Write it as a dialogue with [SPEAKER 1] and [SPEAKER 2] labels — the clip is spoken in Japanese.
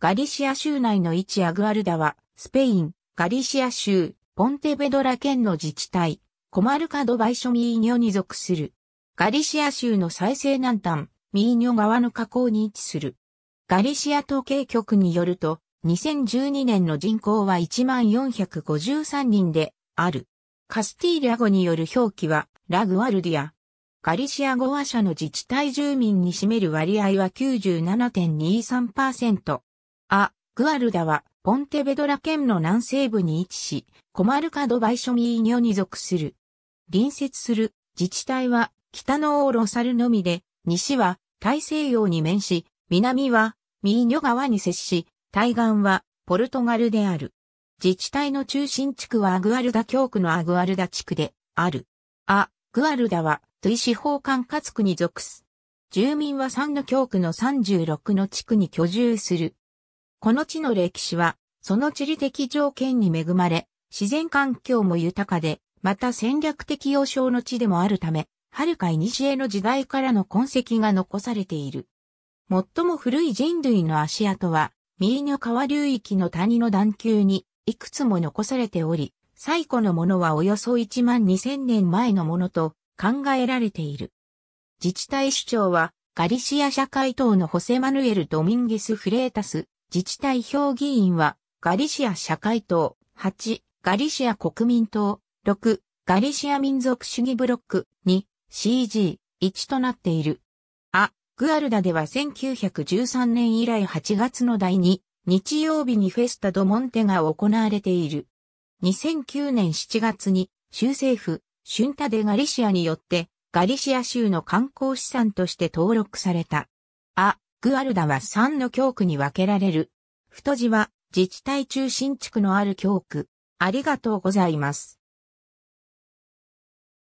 [SPEAKER 1] ガリシア州内の一アグアルダは、スペイン、ガリシア州、ポンテベドラ県の自治体、コマルカドバイショミーニョに属する。ガリシア州の最西南端、ミーニョ川の河口に位置する。ガリシア統計局によると、2012年の人口は1453人で、ある。カスティーリア語による表記は、ラグアルディア。ガリシア語話者の自治体住民に占める割合は97.23%。ア・グアルダは、ポンテベドラ県の南西部に位置し、コマルカド・バイショミーニョに属する。隣接する自治体は、北のオーロサルのみで、西は大西洋に面し、南はミーニョ川に接し、対岸はポルトガルである。自治体の中心地区はアグアルダ教区のアグアルダ地区である。ア・グアルダは、トゥイ司法管轄区に属す。住民は3の教区の36の地区に居住する。この地の歴史は、その地理的条件に恵まれ、自然環境も豊かで、また戦略的要衝の地でもあるため、遥か西への時代からの痕跡が残されている。最も古い人類の足跡は、ミーニョ川流域の谷の段丘にいくつも残されており、最古のものはおよそ1万2000年前のものと考えられている。自治体首長はガリシア社会党のホセマヌエル・ドミンゲス・フレータス自治体評議員は、ガリシア社会党、8、ガリシア国民党、6、ガリシア民族主義ブロック、2、CG、1となっている。あ、グアルダでは1913年以来8月の第2、日曜日にフェスタ・ド・モンテが行われている。2009年7月に、州政府、シュンタ・デ・ガリシアによって、ガリシア州の観光資産として登録された。あ、グアルダは3の教区に分けられる。太字は自治体中心地区のある教区。ありがとうございます。